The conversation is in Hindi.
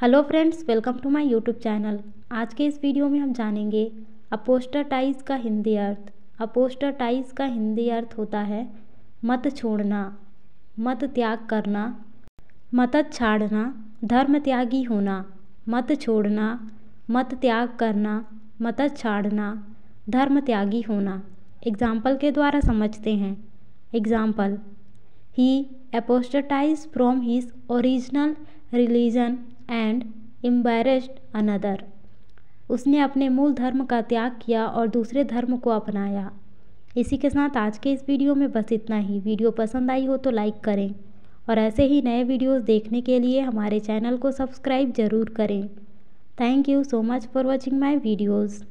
hello friends welcome to my YouTube channel आज के इस वीडियो में हम जानेंगे अपोस्टाटाइज का हिंदी अर्थ अपोस्टाटाइज का हिंदी अर्थ होता है मत छोड़ना मत त्याग करना मत छाड़ना धर्म त्यागी होना मत छोड़ना मत त्याग करना मत छाड़ना धर्म त्यागी होना एग्जाम्पल के द्वारा समझते हैं एग्जाम्पल ही apostatize from his original religion and embraced another उसने अपने मूल धर्म का त्याग किया और दूसरे धर्म को अपनाया इसी के साथ आज के इस वीडियो में बस इतना ही वीडियो पसंद आई हो तो लाइक करें और ऐसे ही नए वीडियोस देखने के लिए हमारे चैनल को सब्सक्राइब ज़रूर करें thank you so much for watching my videos